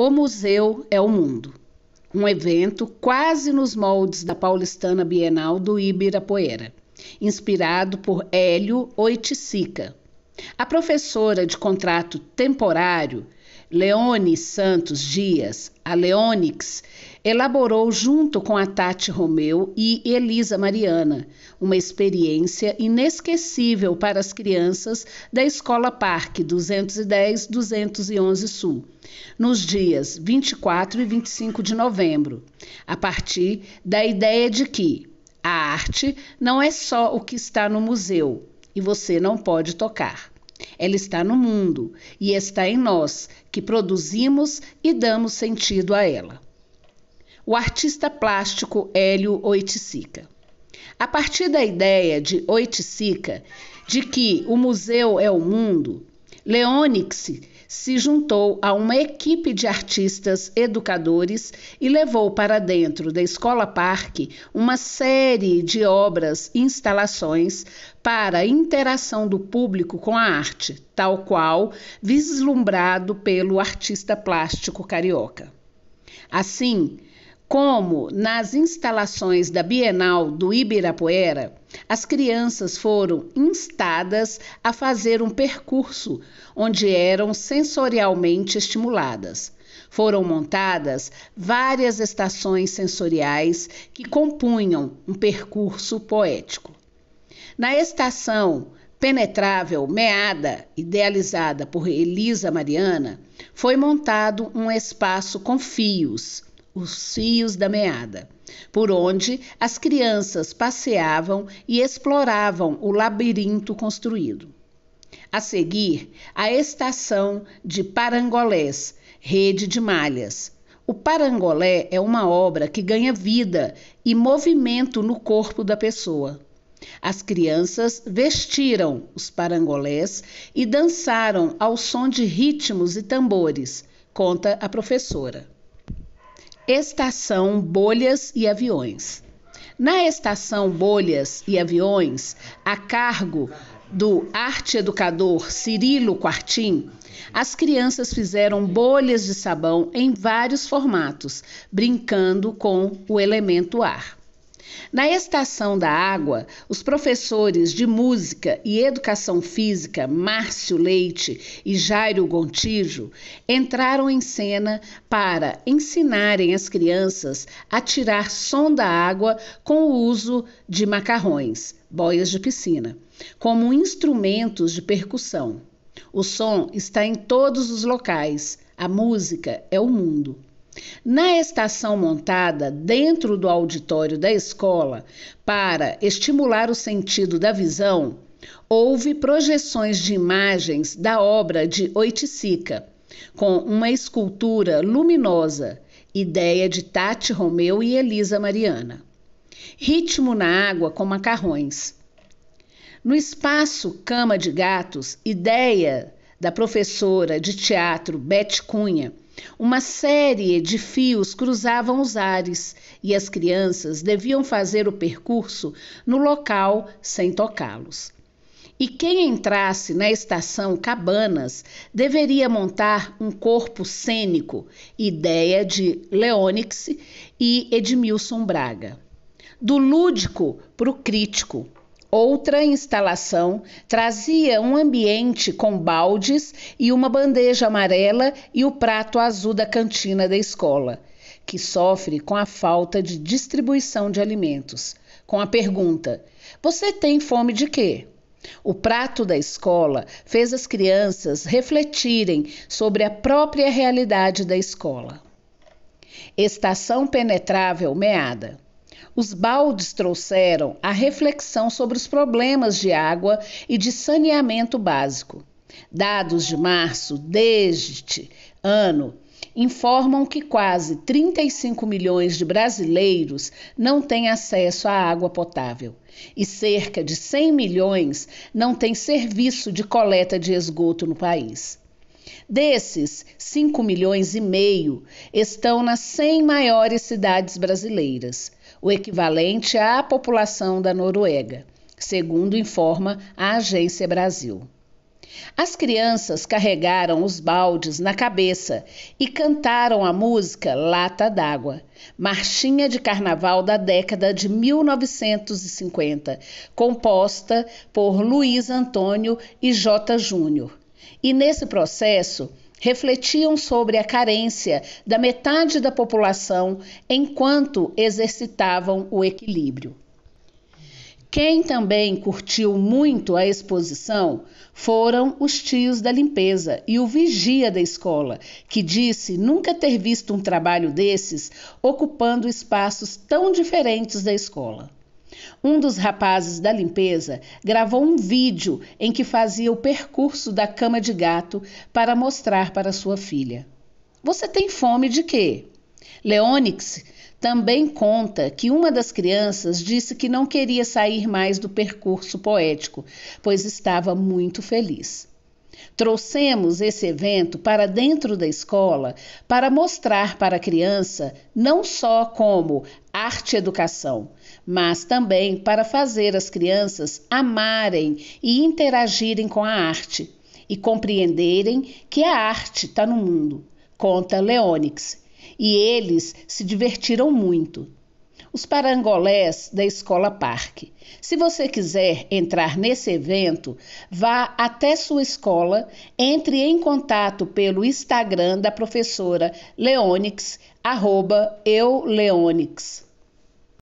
O Museu é o Mundo, um evento quase nos moldes da paulistana Bienal do Ibirapuera, inspirado por Hélio Oiticica. A professora de contrato temporário Leone Santos Dias, a Leonix, elaborou junto com a Tati Romeu e Elisa Mariana uma experiência inesquecível para as crianças da Escola Parque 210-211 Sul, nos dias 24 e 25 de novembro, a partir da ideia de que a arte não é só o que está no museu e você não pode tocar. Ela está no mundo e está em nós, que produzimos e damos sentido a ela. O artista plástico Hélio Oiticica. A partir da ideia de Oiticica de que o museu é o mundo, Leonix se juntou a uma equipe de artistas educadores e levou para dentro da Escola Parque uma série de obras e instalações para a interação do público com a arte, tal qual vislumbrado pelo artista plástico carioca. Assim, como nas instalações da Bienal do Ibirapuera, as crianças foram instadas a fazer um percurso onde eram sensorialmente estimuladas. Foram montadas várias estações sensoriais que compunham um percurso poético. Na estação penetrável meada, idealizada por Elisa Mariana, foi montado um espaço com fios os fios da meada, por onde as crianças passeavam e exploravam o labirinto construído. A seguir, a estação de Parangolés, rede de malhas. O parangolé é uma obra que ganha vida e movimento no corpo da pessoa. As crianças vestiram os parangolés e dançaram ao som de ritmos e tambores, conta a professora. Estação Bolhas e Aviões. Na estação Bolhas e Aviões, a cargo do arte educador Cirilo Quartim, as crianças fizeram bolhas de sabão em vários formatos, brincando com o elemento ar. Na Estação da Água, os professores de Música e Educação Física Márcio Leite e Jairo Gontijo entraram em cena para ensinarem as crianças a tirar som da água com o uso de macarrões, boias de piscina, como instrumentos de percussão. O som está em todos os locais, a música é o mundo. Na estação montada dentro do auditório da escola para estimular o sentido da visão, houve projeções de imagens da obra de Oiticica, com uma escultura luminosa, ideia de Tati Romeu e Elisa Mariana. Ritmo na água com macarrões. No espaço Cama de Gatos, ideia da professora de teatro Beth Cunha, uma série de fios cruzavam os ares e as crianças deviam fazer o percurso no local sem tocá-los. E quem entrasse na estação Cabanas deveria montar um corpo cênico, ideia de Leônix e Edmilson Braga. Do lúdico para o crítico, Outra instalação trazia um ambiente com baldes e uma bandeja amarela e o prato azul da cantina da escola, que sofre com a falta de distribuição de alimentos. Com a pergunta: Você tem fome de quê? O prato da escola fez as crianças refletirem sobre a própria realidade da escola. Estação penetrável meada. Os baldes trouxeram a reflexão sobre os problemas de água e de saneamento básico. Dados de março deste ano informam que quase 35 milhões de brasileiros não têm acesso à água potável e cerca de 100 milhões não têm serviço de coleta de esgoto no país. Desses, 5 milhões e meio estão nas 100 maiores cidades brasileiras o equivalente à população da Noruega, segundo informa a Agência Brasil. As crianças carregaram os baldes na cabeça e cantaram a música Lata d'Água, marchinha de carnaval da década de 1950, composta por Luiz Antônio e J. Júnior. E nesse processo, refletiam sobre a carência da metade da população enquanto exercitavam o equilíbrio. Quem também curtiu muito a exposição foram os tios da limpeza e o vigia da escola, que disse nunca ter visto um trabalho desses ocupando espaços tão diferentes da escola. Um dos rapazes da limpeza gravou um vídeo em que fazia o percurso da cama de gato para mostrar para sua filha. Você tem fome de quê? Leônix também conta que uma das crianças disse que não queria sair mais do percurso poético, pois estava muito feliz. Trouxemos esse evento para dentro da escola para mostrar para a criança não só como arte-educação, mas também para fazer as crianças amarem e interagirem com a arte e compreenderem que a arte está no mundo, conta Leônix. E eles se divertiram muito. Os parangolés da Escola Parque. Se você quiser entrar nesse evento, vá até sua escola, entre em contato pelo Instagram da professora Leônix, arroba eu